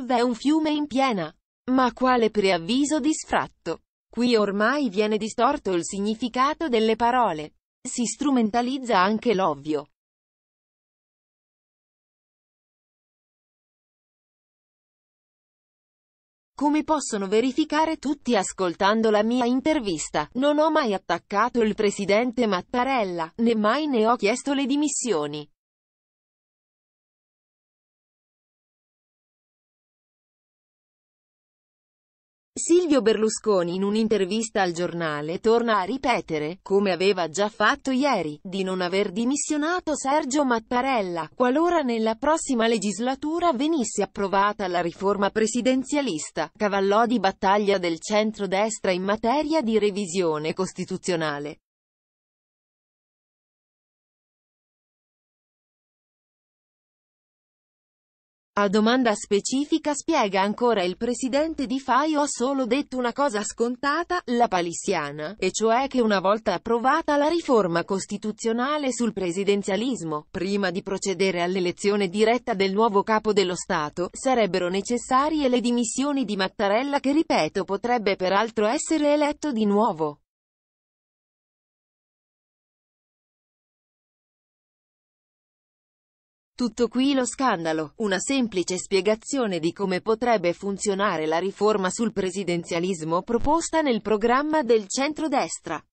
Dav è un fiume in piena. Ma quale preavviso di sfratto? Qui ormai viene distorto il significato delle parole. Si strumentalizza anche l'ovvio. Come possono verificare tutti ascoltando la mia intervista, non ho mai attaccato il presidente Mattarella, né mai ne ho chiesto le dimissioni. Silvio Berlusconi in un'intervista al giornale torna a ripetere, come aveva già fatto ieri, di non aver dimissionato Sergio Mattarella, qualora nella prossima legislatura venisse approvata la riforma presidenzialista, cavallò di battaglia del centro-destra in materia di revisione costituzionale. A domanda specifica spiega ancora il presidente di Faio ha solo detto una cosa scontata, la palissiana, e cioè che una volta approvata la riforma costituzionale sul presidenzialismo, prima di procedere all'elezione diretta del nuovo capo dello Stato, sarebbero necessarie le dimissioni di Mattarella che ripeto potrebbe peraltro essere eletto di nuovo. Tutto qui lo scandalo, una semplice spiegazione di come potrebbe funzionare la riforma sul presidenzialismo proposta nel programma del centrodestra.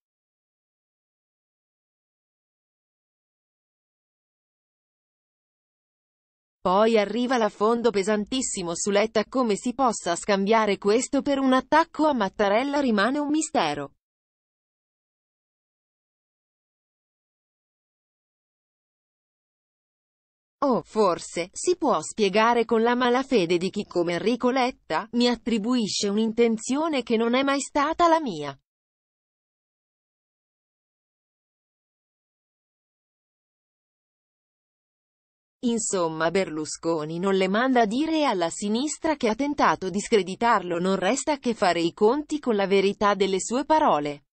Poi arriva l'affondo pesantissimo su Letta come si possa scambiare questo per un attacco a Mattarella rimane un mistero. O, oh, forse, si può spiegare con la malafede di chi come Enrico Letta, mi attribuisce un'intenzione che non è mai stata la mia. Insomma Berlusconi non le manda a dire alla sinistra che ha tentato di screditarlo non resta che fare i conti con la verità delle sue parole.